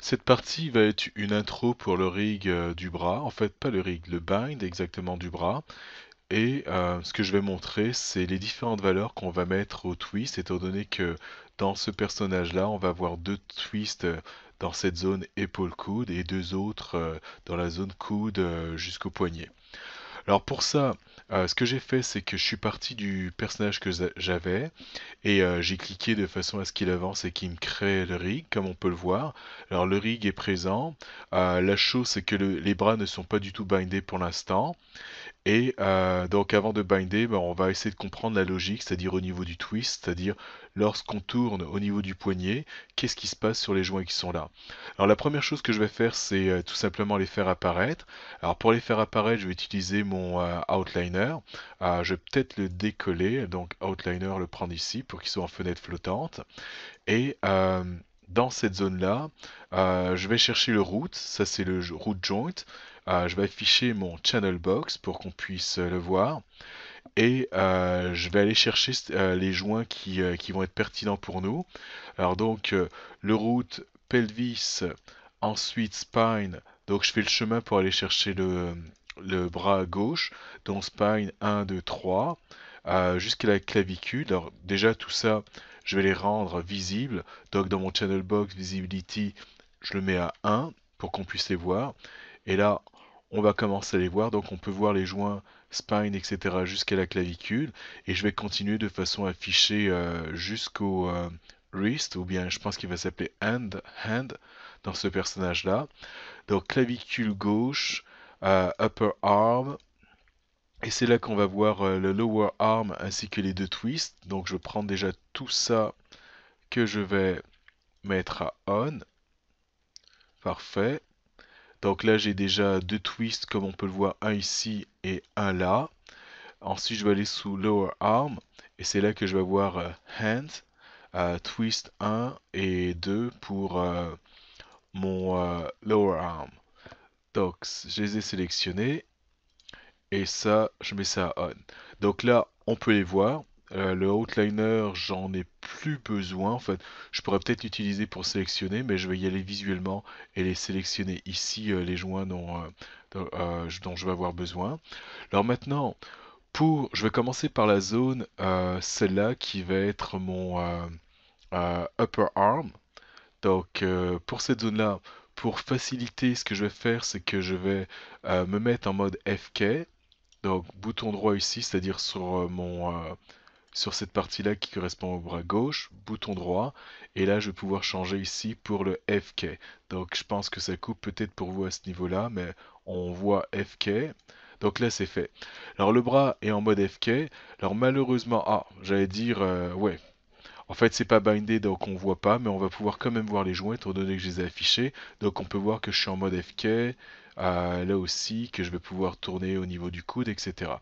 Cette partie va être une intro pour le rig euh, du bras, en fait pas le rig, le bind exactement du bras. Et euh, ce que je vais montrer, c'est les différentes valeurs qu'on va mettre au twist, étant donné que dans ce personnage-là, on va avoir deux twists euh, dans cette zone épaule-coude et deux autres dans la zone coude jusqu'au poignet. Alors pour ça, euh, ce que j'ai fait, c'est que je suis parti du personnage que j'avais et euh, j'ai cliqué de façon à ce qu'il avance et qu'il me crée le rig, comme on peut le voir. Alors le rig est présent. Euh, la chose, c'est que les bras ne sont pas du tout bindés pour l'instant. Et donc avant de binder, ben, on va essayer de comprendre la logique, c'est-à-dire au niveau du twist, c'est-à-dire lorsqu'on tourne au niveau du poignet, qu'est-ce qui se passe sur les joints qui sont là. Alors la première chose que je vais faire, c'est tout simplement les faire apparaître. Alors pour les faire apparaître, je vais utiliser mon euh, outliner. Ah, je vais peut-être le décoller, donc outliner, le prendre ici pour qu'il soit en fenêtre flottante. Et euh, dans cette zone-là, euh, je vais chercher le route ça c'est le route joint. je vais afficher mon channel box pour qu'on puisse le voir. Et je vais aller chercher les joints qui, qui, vont être pertinents pour nous. Alors donc, le route pelvis, ensuite spine, donc je fais le chemin pour aller chercher le, le bras gauche, Donc spine 1, 2, 3, jusqu'à la clavicule. Alors déjà tout ça, je vais les rendre visibles. Donc dans mon channel box visibility, je le mets à 1 pour qu'on puisse les voir. Et là, on va commencer à les voir. Donc on peut voir les joints spine, etc. jusqu'à la clavicule. Et je vais continuer de façon affichée euh, jusqu'au euh, wrist, ou bien je pense qu'il va s'appeler hand, hand dans ce personnage-là. Donc clavicule gauche, euh, upper arm. Et c'est là qu'on va voir euh, le lower arm ainsi que les deux twists. Donc je prends déjà tout ça que je vais mettre à on. Parfait. Donc là j'ai déjà deux twists comme on peut le voir, un ici et un là. Ensuite je vais aller sous lower arm et c'est là que je vais voir euh, hand, twist 1 et 2 pour mon lower arm je les ai sélectionnés. Et ça, je mets ça on. Donc là, on peut les voir. Euh, le outliner, j'en ai plus besoin. En fait, je pourrais peut-être l'utiliser pour sélectionner, mais je vais y aller visuellement et les sélectionner ici, euh, les joints dont, euh, dont, je vais avoir besoin. Alors maintenant, pour, je vais commencer par la zone, celle-là qui va être mon upper arm. Donc pour cette zone-là, pour faciliter, ce que je vais faire, c'est que je vais euh, me mettre en mode FK. Donc, bouton droit ici, c'est-à-dire sur euh, mon... Euh, sur cette partie-là qui correspond au bras gauche, bouton droit, et là je vais pouvoir changer ici pour le FK. Donc je pense que ça coupe peut-être pour vous à ce niveau-là, mais on voit FK. Donc là c'est fait. Alors le bras est en mode FK. Alors malheureusement, ah, j'allais dire, ouais, en fait, c'est pas bindé, donc on voit pas, mais on va pouvoir quand même voir les joints, étant donné que je les ai affichés. Donc on peut voir que je suis en mode FK, euh, là aussi, que je vais pouvoir tourner au niveau du coude, etc.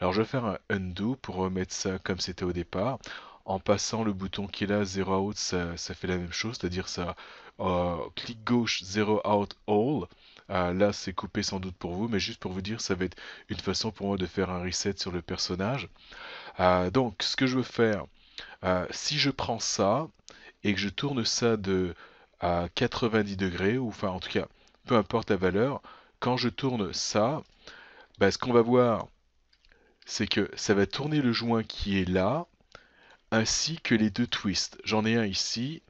Alors je vais faire un undo pour remettre ça comme c'était au départ. En passant le bouton qui est là, 0 out, ça, fait la même chose, c'est-à-dire ça, euh, clic gauche, 0 out all. Euh, là, c'est coupé sans doute pour vous, mais juste pour vous dire, ça va être une façon pour moi de faire un reset sur le personnage. donc, ce que je veux faire, euh, si je prends ça et que je tourne ça de à 90 degrés, ou enfin en tout cas, peu importe la valeur, quand je tourne ça, bah, ce qu'on va voir, c'est que ça va tourner le joint qui est là, ainsi que les deux twists. J'en ai un ici,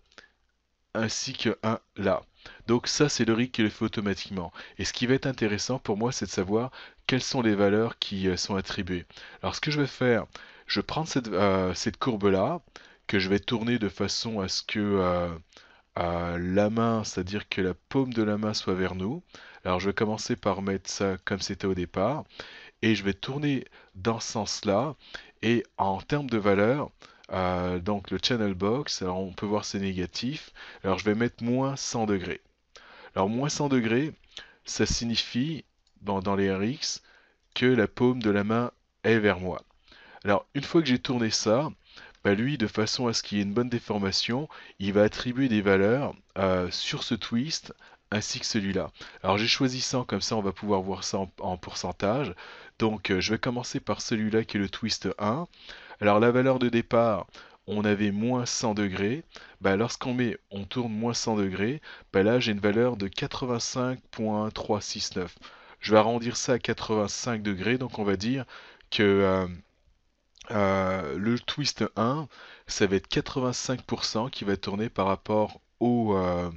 ainsi que un là. Donc ça, c'est le rig qui le fait automatiquement. Et ce qui va être intéressant pour moi, c'est de savoir quelles sont les valeurs qui euh, sont attribuées. Alors ce que je vais faire, je prends cette, euh, cette courbe-là, que je vais tourner de façon à ce que euh, la main, c'est-à-dire que la paume de la main soit vers nous. Alors je vais commencer par mettre ça comme c'était au départ, et je vais tourner dans ce sens-là, et en termes de valeur, euh, donc le channel box, alors on peut voir c'est négatif, alors je vais mettre moins 100 degrés. Alors moins 100 degrés, ça signifie, dans les RX, que la paume de la main est vers moi. Alors, une fois que j'ai tourné ça, bah, lui, de façon à ce qu'il y ait une bonne déformation, il va attribuer des valeurs euh, sur ce twist ainsi que celui-là. Alors j'ai choisi 100, comme ça on va pouvoir voir ça en, pourcentage. Donc euh, je vais commencer par celui-là qui est le twist 1. Alors la valeur de départ, on avait moins 100 degrés. Bah, lorsqu'on met, on tourne moins 100 degrés, bah, là j'ai une valeur de 85.369. Je vais arrondir ça à 85 degrés, donc on va dire que... Euh, euh, le twist 1, ça va être 85% qui va tourner par rapport au, euh,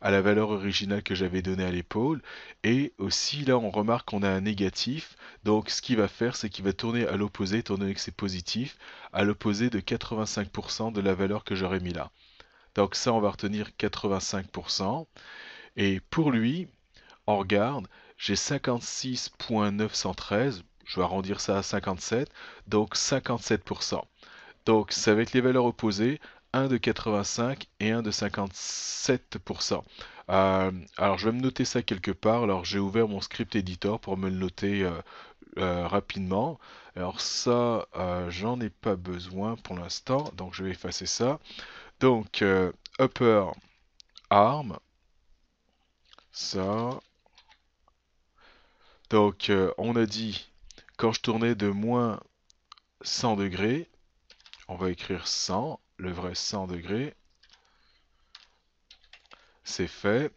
à la valeur originale que j'avais donnée à l'épaule. Et aussi là, on remarque qu'on a un négatif. Donc ce qu'il va faire, c'est qu'il va tourner à l'opposé, étant donné que c'est positif, à l'opposé de 85% de la valeur que j'aurais mis là. Donc ça, on va retenir 85%. Et pour lui, on regarde, j'ai 56.913 je vais arrondir ça à 57, donc 57%. Donc ça avec les valeurs opposées, 1 de 85 et 1 de 57%. Euh, alors je vais me noter ça quelque part, alors j'ai ouvert mon script editor pour me le noter euh, euh, rapidement. Alors ça, j'en ai pas besoin pour l'instant, donc je vais effacer ça. Donc, upper arm, ça. Donc, on a dit quand je tournais de moins 100 degrés, on va écrire 100, le vrai 100 degrés. C'est fait.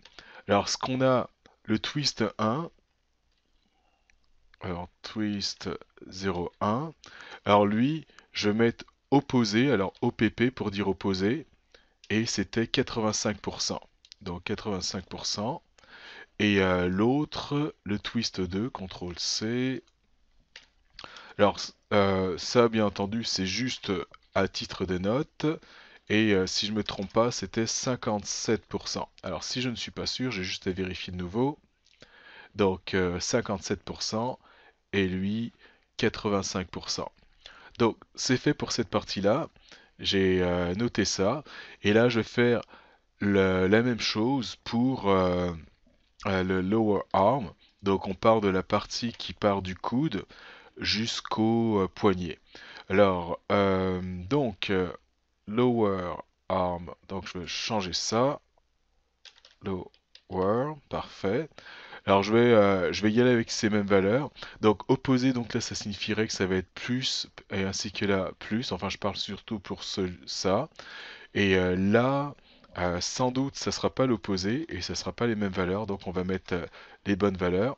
Alors, ce qu'on a, le twist 1. Alors, twist 01. Alors, lui, je vais mettre opposé, alors OPP pour dire opposé. Et c'était 85%. Donc, 85%. Et euh, l'autre, le twist 2, CTRL C, alors, euh, ça, bien entendu, c'est juste euh, à titre de note. Et euh, si je ne me trompe pas, c'était 57%. Alors, si je ne suis pas sûr, j'ai juste à vérifier de nouveau. Donc, 57% et lui, 85%. Donc, c'est fait pour cette partie-là. J'ai noté ça. Et là, je vais faire la même chose pour le lower arm. Donc, on part de la partie qui part du coude jusqu'au euh, poignet. Alors, euh, donc, euh, lower arm, donc je vais changer ça. Lower, parfait. Alors je vais, je vais y aller avec ces mêmes valeurs. Donc opposé, donc là ça signifierait que ça va être plus, et ainsi que là plus, enfin je parle surtout pour ça. Et là, sans doute, ça sera pas l'opposé, et ça sera pas les mêmes valeurs, donc on va mettre les bonnes valeurs.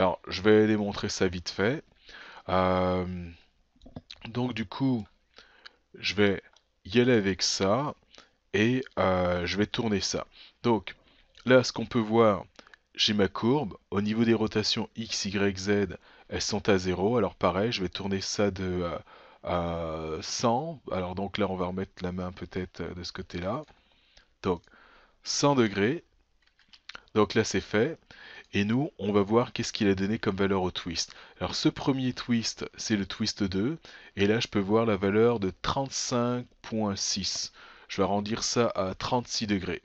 Alors, je vais démontrer ça vite fait. Euh, donc, du coup, je vais y aller avec ça et euh, je vais tourner ça. Donc, là, ce qu'on peut voir, j'ai ma courbe. Au niveau des rotations X, Y, Z, elles sont à 0. Alors, pareil, je vais tourner ça de 100. Euh, Alors, donc là, on va remettre la main peut-être de ce côté-là. Donc, 100 degrés. Donc là, c'est fait. Et nous, on va voir qu'est-ce qu'il a donné comme valeur au twist. Alors ce premier twist, c'est le twist 2. Et là, je peux voir la valeur de 35.6. Je vais arrondir ça à 36 degrés.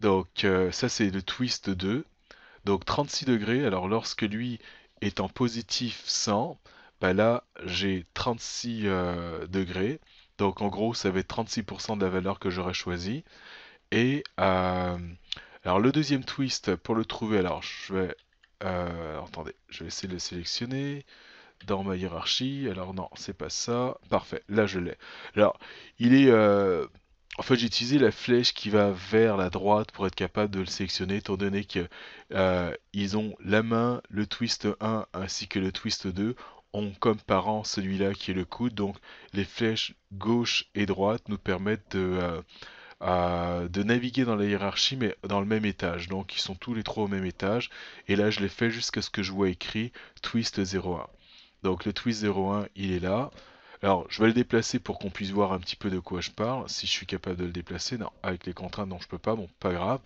Donc euh, ça, c'est le twist 2. Donc 36 degrés, alors lorsque lui est en positif 100, bah là, j'ai 36 euh, degrés. Donc en gros, ça va être 36% de la valeur que j'aurais choisi. Et... Euh, alors le deuxième twist, pour le trouver, alors je vais... Euh, attendez, je vais essayer de le sélectionner dans ma hiérarchie. Alors non, c'est pas ça. Parfait, là je l'ai. Alors, il est... Euh, en fait, j'ai utilisé la flèche qui va vers la droite pour être capable de le sélectionner, étant donné qu'ils euh, ont la main, le twist 1 ainsi que le twist 2 ont comme parent celui-là qui est le coude. Donc, les flèches gauche et droite nous permettent de de naviguer dans la hiérarchie, mais dans le même étage. Donc, ils sont tous les trois au même étage. Et là, je l'ai fait jusqu'à ce que je vois écrit Twist 01. Donc, le Twist 01, il est là. Alors, je vais le déplacer pour qu'on puisse voir un petit peu de quoi je parle. Si je suis capable de le déplacer, non, avec les contraintes, non, je peux pas, bon, pas grave.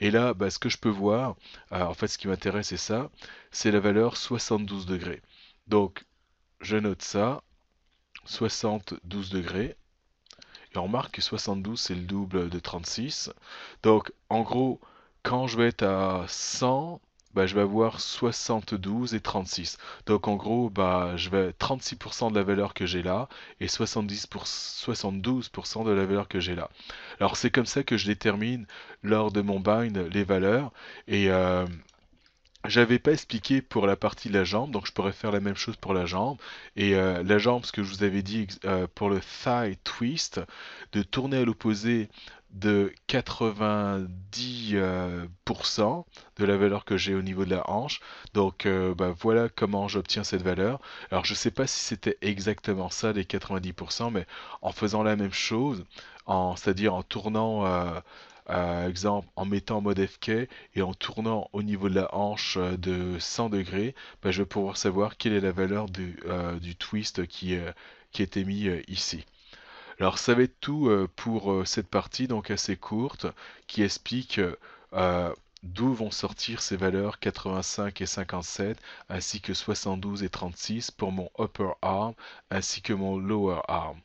Et là, bah, ce que je peux voir, euh, en fait, ce qui m'intéresse, c'est ça, c'est la valeur 72 degrés. Donc, je note ça, 72 degrés. Et remarque que 72, c'est le double de 36. Donc, en gros, quand je vais être à 100, ben, je vais avoir 72 et 36. Donc en gros, bah, je vais 36% de la valeur que j'ai là et 70 pour 72% de la valeur que j'ai là. Alors c'est comme ça que je détermine lors de mon bind les valeurs et euh, j'avais pas expliqué pour la partie de la jambe, donc je pourrais faire la même chose pour la jambe. Et euh, la jambe, ce que je vous avais dit euh, pour le thigh twist, de tourner à l'opposé de 90% euh, de la valeur que j'ai au niveau de la hanche. Donc bah, voilà comment j'obtiens cette valeur. Alors je sais pas si c'était exactement ça les 90%, mais en faisant la même chose, c'est-à-dire en tournant euh, exemple en mettant en mode FK et en tournant au niveau de la hanche euh, de 100 degrés, bah, je vais pouvoir savoir quelle est la valeur du, euh, twist qui, était a été mis ici. Alors ça va être tout pour cette partie donc assez courte qui explique d'où vont sortir ces valeurs 85 et 57, ainsi que 72 et 36 pour mon upper arm, ainsi que mon lower arm.